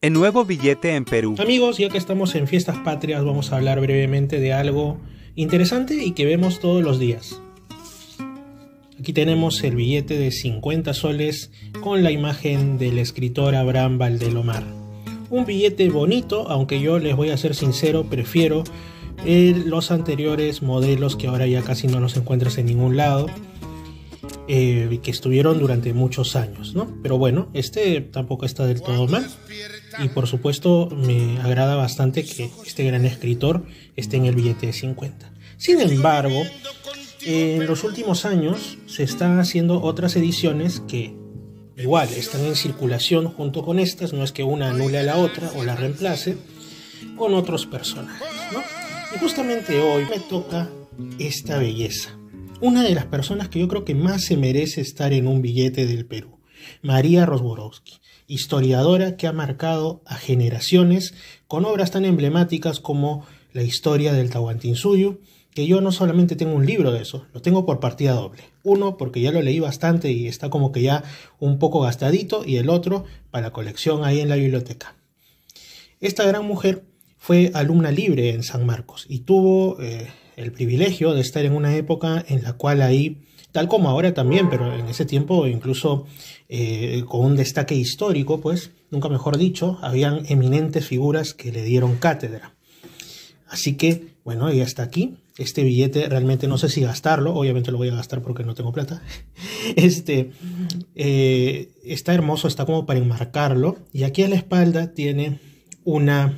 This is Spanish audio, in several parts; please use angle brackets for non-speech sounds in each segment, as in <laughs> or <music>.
El nuevo billete en Perú. Amigos, ya que estamos en fiestas patrias, vamos a hablar brevemente de algo interesante y que vemos todos los días. Aquí tenemos el billete de 50 soles con la imagen del escritor Abraham Valdelomar. Un billete bonito, aunque yo les voy a ser sincero, prefiero eh, los anteriores modelos que ahora ya casi no los encuentras en ningún lado. Eh, que estuvieron durante muchos años, ¿no? Pero bueno, este tampoco está del todo mal. Y por supuesto me agrada bastante que este gran escritor esté en el billete de 50. Sin embargo, en los últimos años se están haciendo otras ediciones que igual están en circulación junto con estas, no es que una anule a la otra o la reemplace, con otros personajes, Y justamente hoy me toca esta belleza una de las personas que yo creo que más se merece estar en un billete del Perú, María Rosborowski, historiadora que ha marcado a generaciones con obras tan emblemáticas como La historia del Tahuantinsuyo, que yo no solamente tengo un libro de eso, lo tengo por partida doble. Uno porque ya lo leí bastante y está como que ya un poco gastadito y el otro para colección ahí en la biblioteca. Esta gran mujer fue alumna libre en San Marcos y tuvo eh, el privilegio de estar en una época en la cual ahí, tal como ahora también, pero en ese tiempo incluso eh, con un destaque histórico, pues, nunca mejor dicho, habían eminentes figuras que le dieron cátedra. Así que, bueno, y hasta aquí. Este billete realmente no sé si gastarlo, obviamente lo voy a gastar porque no tengo plata. <laughs> Este eh, está hermoso, está como para enmarcarlo. Y aquí a la espalda tiene una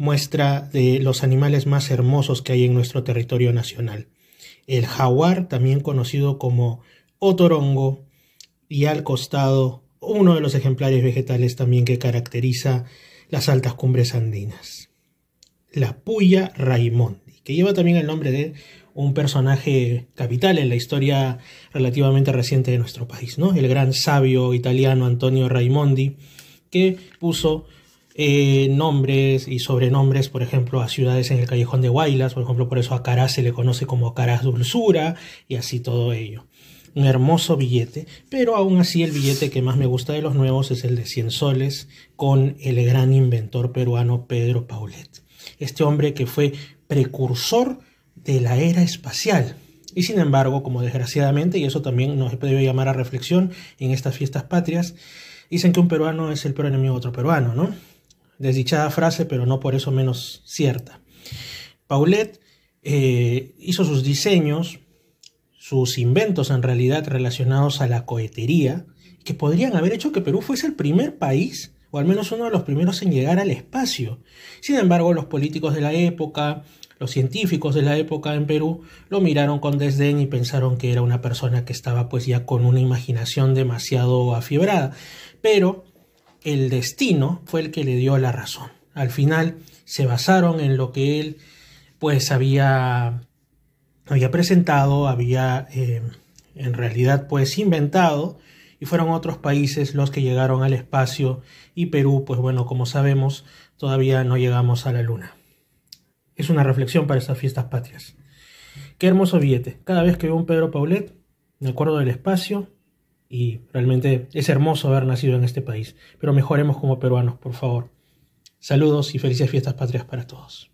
muestra de los animales más hermosos que hay en nuestro territorio nacional. El jaguar, también conocido como otorongo, y al costado uno de los ejemplares vegetales también que caracteriza las altas cumbres andinas. La puya Raimondi, que lleva también el nombre de un personaje capital en la historia relativamente reciente de nuestro país, ¿no? El gran sabio italiano Antonio Raimondi, que puso eh, nombres y sobrenombres, por ejemplo, a ciudades en el callejón de Guaylas, por ejemplo, por eso a Caraz se le conoce como Caras Dulzura y así todo ello. Un hermoso billete, pero aún así el billete que más me gusta de los nuevos es el de 100 soles con el gran inventor peruano Pedro Paulet. Este hombre que fue precursor de la era espacial, y sin embargo, como desgraciadamente, y eso también nos debe llamar a reflexión en estas fiestas patrias, dicen que un peruano es el peor enemigo de otro peruano, ¿no? Desdichada frase, pero no por eso menos cierta. Paulette eh, hizo sus diseños, sus inventos en realidad relacionados a la cohetería, que podrían haber hecho que Perú fuese el primer país, o al menos uno de los primeros en llegar al espacio. Sin embargo, los políticos de la época, los científicos de la época en Perú lo miraron con desdén y pensaron que era una persona que estaba pues ya con una imaginación demasiado afiebrada. Pero el destino fue el que le dio la razón. Al final se basaron en lo que él pues había, había presentado, había eh, en realidad pues inventado y fueron otros países los que llegaron al espacio y Perú pues bueno como sabemos todavía no llegamos a la luna. Es una reflexión para esas fiestas patrias. Qué hermoso billete. Cada vez que veo un Pedro Paulet, me acuerdo del espacio y realmente es hermoso haber nacido en este país, pero mejoremos como peruanos, por favor. Saludos y felices fiestas patrias para todos.